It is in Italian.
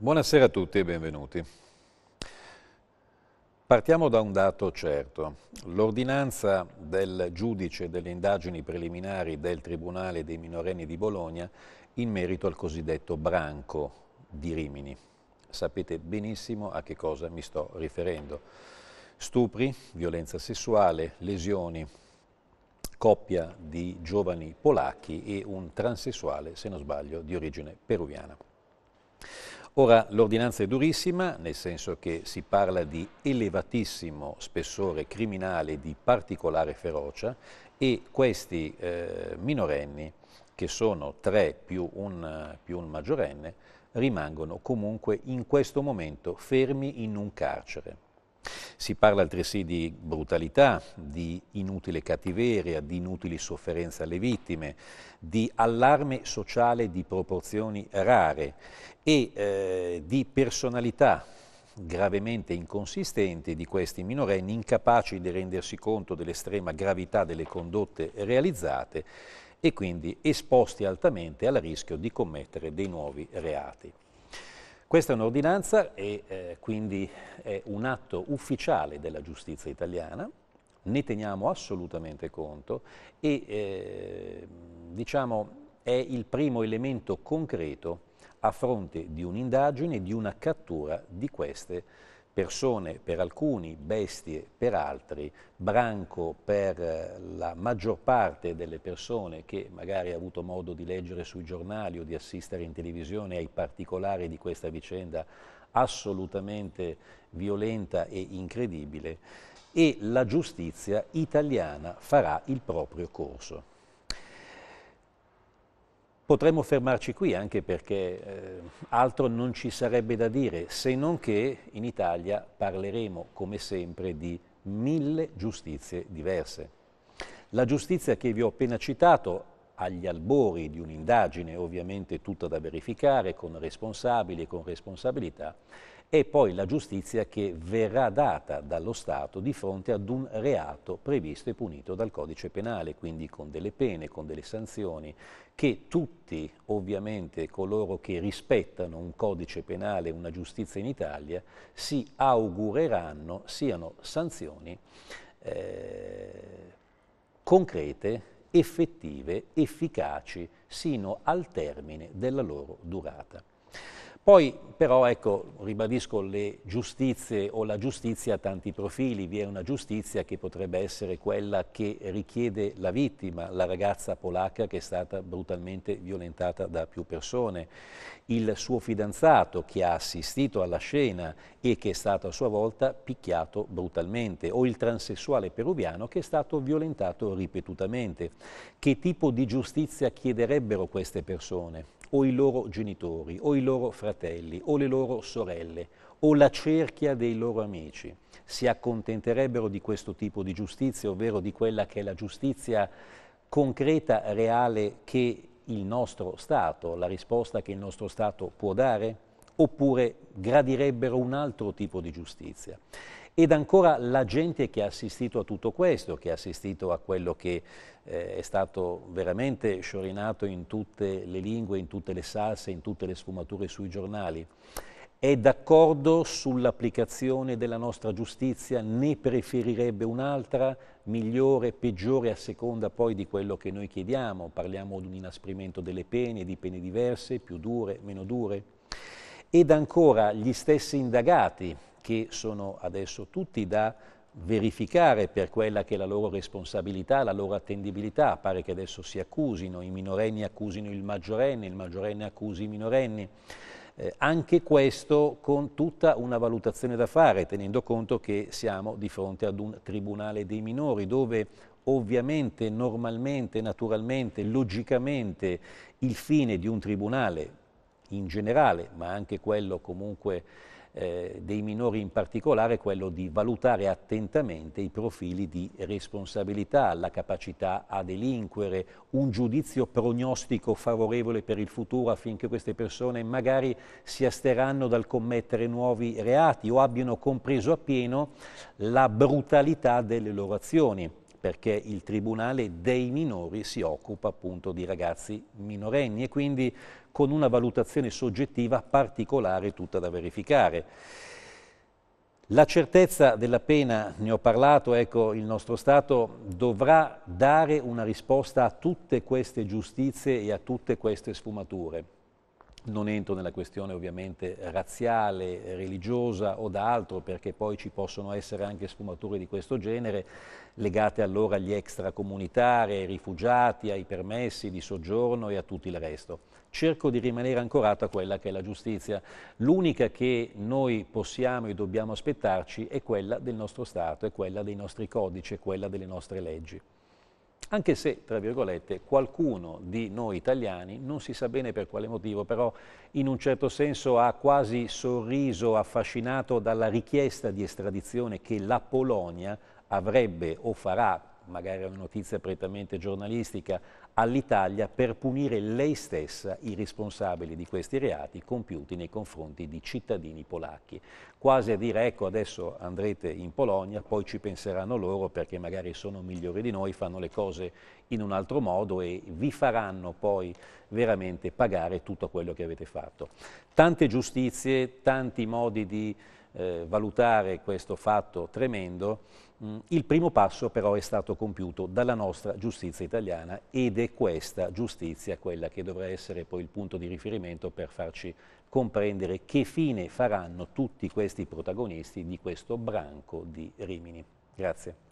Buonasera a tutti e benvenuti. Partiamo da un dato certo. L'ordinanza del giudice delle indagini preliminari del Tribunale dei minorenni di Bologna in merito al cosiddetto branco di Rimini. Sapete benissimo a che cosa mi sto riferendo. Stupri, violenza sessuale, lesioni, coppia di giovani polacchi e un transessuale, se non sbaglio, di origine peruviana. Ora l'ordinanza è durissima, nel senso che si parla di elevatissimo spessore criminale di particolare ferocia e questi eh, minorenni, che sono tre più un, più un maggiorenne, rimangono comunque in questo momento fermi in un carcere. Si parla altresì di brutalità, di inutile cattiveria, di inutili sofferenze alle vittime, di allarme sociale di proporzioni rare e eh, di personalità gravemente inconsistenti di questi minorenni incapaci di rendersi conto dell'estrema gravità delle condotte realizzate e quindi esposti altamente al rischio di commettere dei nuovi reati. Questa è un'ordinanza e eh, quindi è un atto ufficiale della giustizia italiana, ne teniamo assolutamente conto e eh, diciamo è il primo elemento concreto a fronte di un'indagine di una cattura di queste persone per alcuni, bestie per altri, branco per eh, la maggior parte delle persone che magari ha avuto modo di leggere sui giornali o di assistere in televisione ai particolari di questa vicenda assolutamente violenta e incredibile e la giustizia italiana farà il proprio corso. Potremmo fermarci qui anche perché eh, altro non ci sarebbe da dire, se non che in Italia parleremo come sempre di mille giustizie diverse. La giustizia che vi ho appena citato, agli albori di un'indagine ovviamente tutta da verificare, con responsabili e con responsabilità, e poi la giustizia che verrà data dallo Stato di fronte ad un reato previsto e punito dal codice penale, quindi con delle pene, con delle sanzioni, che tutti ovviamente coloro che rispettano un codice penale, una giustizia in Italia, si augureranno siano sanzioni eh, concrete effettive, efficaci, sino al termine della loro durata. Poi però, ecco, ribadisco, le giustizie o la giustizia ha tanti profili, vi è una giustizia che potrebbe essere quella che richiede la vittima, la ragazza polacca che è stata brutalmente violentata da più persone, il suo fidanzato che ha assistito alla scena e che è stato a sua volta picchiato brutalmente, o il transessuale peruviano che è stato violentato ripetutamente. Che tipo di giustizia chiederebbero queste persone? o i loro genitori, o i loro fratelli, o le loro sorelle, o la cerchia dei loro amici si accontenterebbero di questo tipo di giustizia, ovvero di quella che è la giustizia concreta, reale che il nostro Stato, la risposta che il nostro Stato può dare? oppure gradirebbero un altro tipo di giustizia. Ed ancora la gente che ha assistito a tutto questo, che ha assistito a quello che eh, è stato veramente sciorinato in tutte le lingue, in tutte le salse, in tutte le sfumature sui giornali, è d'accordo sull'applicazione della nostra giustizia, ne preferirebbe un'altra, migliore, peggiore, a seconda poi di quello che noi chiediamo. Parliamo di un inasprimento delle pene, di pene diverse, più dure, meno dure ed ancora gli stessi indagati che sono adesso tutti da verificare per quella che è la loro responsabilità, la loro attendibilità, pare che adesso si accusino, i minorenni accusino il maggiorenne, il maggiorenne accusi i minorenni, eh, anche questo con tutta una valutazione da fare, tenendo conto che siamo di fronte ad un tribunale dei minori dove ovviamente, normalmente, naturalmente, logicamente il fine di un tribunale in generale, ma anche quello comunque eh, dei minori in particolare, quello di valutare attentamente i profili di responsabilità, la capacità a delinquere, un giudizio prognostico favorevole per il futuro affinché queste persone magari si asteranno dal commettere nuovi reati o abbiano compreso appieno la brutalità delle loro azioni perché il Tribunale dei minori si occupa appunto di ragazzi minorenni e quindi con una valutazione soggettiva particolare tutta da verificare. La certezza della pena, ne ho parlato, ecco, il nostro Stato dovrà dare una risposta a tutte queste giustizie e a tutte queste sfumature. Non entro nella questione ovviamente razziale, religiosa o d'altro, perché poi ci possono essere anche sfumature di questo genere legate allora agli extracomunitari, ai rifugiati, ai permessi di soggiorno e a tutto il resto. Cerco di rimanere ancorato a quella che è la giustizia. L'unica che noi possiamo e dobbiamo aspettarci è quella del nostro Stato, è quella dei nostri codici, è quella delle nostre leggi anche se, tra virgolette, qualcuno di noi italiani, non si sa bene per quale motivo, però in un certo senso ha quasi sorriso affascinato dalla richiesta di estradizione che la Polonia avrebbe o farà magari è una notizia prettamente giornalistica, all'Italia per punire lei stessa i responsabili di questi reati compiuti nei confronti di cittadini polacchi. Quasi a dire ecco adesso andrete in Polonia, poi ci penseranno loro perché magari sono migliori di noi, fanno le cose in un altro modo e vi faranno poi veramente pagare tutto quello che avete fatto. Tante giustizie, tanti modi di eh, valutare questo fatto tremendo, mm, il primo passo però è stato compiuto dalla nostra giustizia italiana ed è questa giustizia quella che dovrà essere poi il punto di riferimento per farci comprendere che fine faranno tutti questi protagonisti di questo branco di Rimini. Grazie.